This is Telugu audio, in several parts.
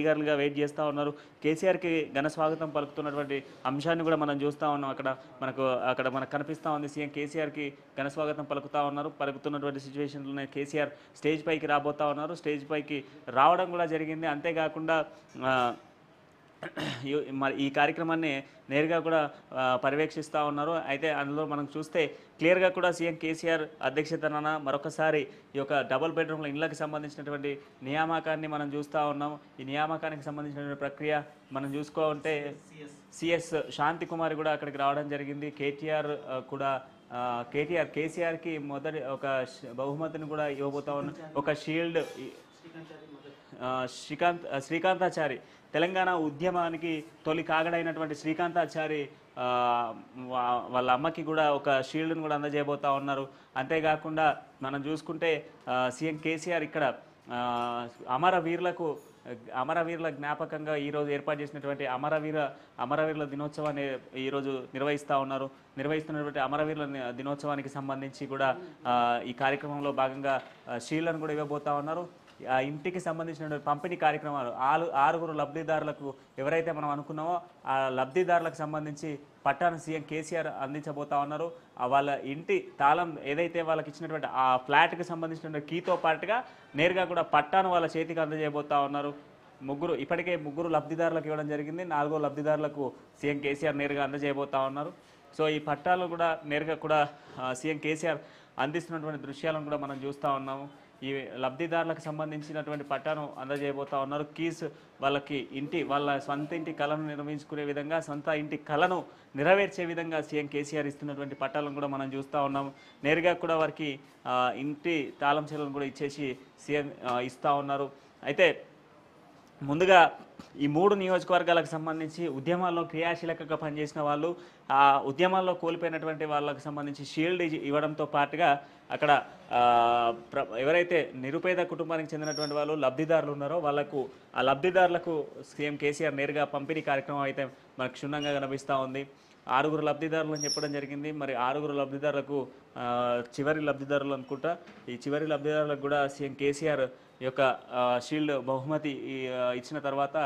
ఈగర్లుగా వెయిట్ చేస్తూ ఉన్నారు కేసీఆర్కి ఘన స్వాగతం పలుకుతున్నటువంటి అంశాన్ని కూడా మనం చూస్తూ ఉన్నాం అక్కడ మనకు అక్కడ మనకు కనిపిస్తూ ఉంది సీఎం కేసీఆర్కి ఘన స్వాగతం పలుకుతూ ఉన్నారు పలుకుతున్నటువంటి సిచ్యువేషన్లోనే కేసీఆర్ స్టేజ్ పైకి రాబోతూ ఉన్నారు స్టేజ్ పైకి రావడం కూడా జరిగింది అంతేకాకుండా మరి ఈ కార్యక్రమాన్ని నేరుగా కూడా పర్యవేక్షిస్తూ ఉన్నారు అయితే అందులో మనం చూస్తే క్లియర్గా కూడా సీఎం కేసీఆర్ అధ్యక్షతన మరొకసారి ఈ యొక్క డబుల్ బెడ్రూమ్ల ఇండ్లకు సంబంధించినటువంటి నియామకాన్ని మనం చూస్తూ ఉన్నాం ఈ నియామకానికి సంబంధించినటువంటి ప్రక్రియ మనం చూసుకో ఉంటే సిఎస్ శాంతి కుమారి కూడా అక్కడికి రావడం జరిగింది కేటీఆర్ కూడా కేటీఆర్ కేసీఆర్కి మొదటి ఒక బహుమతిని కూడా ఇవ్వబోతా ఉన్న ఒక షీల్డ్ శ్రీకాంత్ శ్రీకాంతాచారి తెలంగాణ ఉద్యమానికి తొలి కాగడైనటువంటి శ్రీకాంతాచారి వాళ్ళ అమ్మకి కూడా ఒక షీల్డ్ను కూడా అందజేయబోతా ఉన్నారు అంతేకాకుండా మనం చూసుకుంటే సీఎం కేసీఆర్ ఇక్కడ అమరవీరులకు అమరవీరుల జ్ఞాపకంగా ఈరోజు ఏర్పాటు చేసినటువంటి అమరవీర అమరవీరుల దినోత్సవాన్ని ఈరోజు నిర్వహిస్తూ ఉన్నారు నిర్వహిస్తున్నటువంటి అమరవీరుల దినోత్సవానికి సంబంధించి కూడా ఈ కార్యక్రమంలో భాగంగా షీల్డ్లను కూడా ఇవ్వబోతా ఉన్నారు ఇంటికి సంబంధించిన పంపిణీ కార్యక్రమాలు ఆరు ఆరుగురు లబ్ధిదారులకు ఎవరైతే మనం అనుకున్నామో ఆ లబ్ధిదారులకు సంబంధించి పట్టాను సీఎం కేసీఆర్ అందించబోతా ఉన్నారు వాళ్ళ ఇంటి తాళం ఏదైతే వాళ్ళకి ఇచ్చినటువంటి ఆ ఫ్లాట్కి సంబంధించిన కీతో పాటుగా నేరుగా కూడా పట్టాను వాళ్ళ చేతికి అందజేయబోతా ఉన్నారు ముగ్గురు ఇప్పటికే ముగ్గురు లబ్ధిదారులకు ఇవ్వడం జరిగింది నాలుగో లబ్ధిదారులకు సీఎం కేసీఆర్ నేరుగా అందజేయబోతా ఉన్నారు సో ఈ పట్టాలు కూడా నేరుగా కూడా సీఎం కేసీఆర్ అందిస్తున్నటువంటి దృశ్యాలను కూడా మనం చూస్తూ ఉన్నాము ఈ లబ్ధిదారులకు సంబంధించినటువంటి పట్టాను అందజేయబోతా ఉన్నారు కీస్ వాళ్ళకి ఇంటి వాళ్ళ సొంత ఇంటి కళను నిర్వహించుకునే విధంగా సొంత ఇంటి కళను నెరవేర్చే విధంగా సీఎం కేసీఆర్ ఇస్తున్నటువంటి పట్టాలను కూడా మనం చూస్తూ ఉన్నాం నేరుగా కూడా వారికి ఇంటి తాళం చెల్లను కూడా ఇచ్చేసి సీఎం ఇస్తూ ఉన్నారు అయితే ముందుగా ఈ మూడు నియోజకవర్గాలకు సంబంధించి ఉద్యమాల్లో క్రియాశీలకంగా పనిచేసిన వాళ్ళు ఆ ఉద్యమాల్లో కోల్పోయినటువంటి వాళ్ళకు సంబంధించి షీల్డ్ ఇవ్వడంతో పాటుగా అక్కడ ఎవరైతే నిరుపేద కుటుంబానికి చెందినటువంటి వాళ్ళు లబ్ధిదారులు ఉన్నారో వాళ్ళకు ఆ లబ్ధిదారులకు సీఎం కేసీఆర్ నేరుగా పంపిణీ కార్యక్రమం అయితే మనకు క్షుణ్ణంగా కనిపిస్తూ ఉంది ఆరుగురు లబ్ధిదారులను చెప్పడం జరిగింది మరి ఆరుగురు లబ్ధిదారులకు చివరి లబ్ధిదారులు అనుకుంటా ఈ చివరి లబ్ధిదారులకు కూడా సీఎం కేసీఆర్ యొక్క షీల్డ్ బహుమతి ఇచ్చిన తర్వాత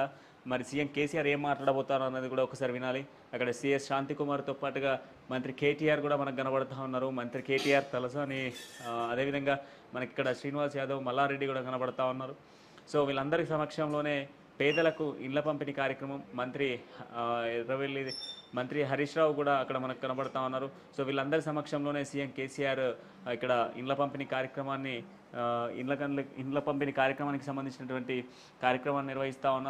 మరి సీఎం కేసీఆర్ ఏం మాట్లాడబోతారు అన్నది కూడా ఒకసారి వినాలి అక్కడ సీఎస్ శాంతికుమార్తో పాటుగా మంత్రి కేటీఆర్ కూడా మనకు కనబడుతూ ఉన్నారు మంత్రి కేటీఆర్ తలసాని అదేవిధంగా మనకి ఇక్కడ శ్రీనివాస్ యాదవ్ మల్లారెడ్డి కూడా కనబడతా ఉన్నారు సో వీళ్ళందరి సమక్షంలోనే పేదలకు ఇళ్ల పంపిణీ కార్యక్రమం మంత్రి ఎర్రవెల్లి మంత్రి హరీష్ రావు కూడా అక్కడ మనకు కనబడతా ఉన్నారు సో వీళ్ళందరి సమక్షంలోనే సీఎం కేసీఆర్ ఇక్కడ ఇండ్ల పంపిణీ కార్యక్రమాన్ని ఇండ్ల ఇండ్ల పంపిణీ కార్యక్రమానికి సంబంధించినటువంటి కార్యక్రమాన్ని నిర్వహిస్తూ ఉన్నారు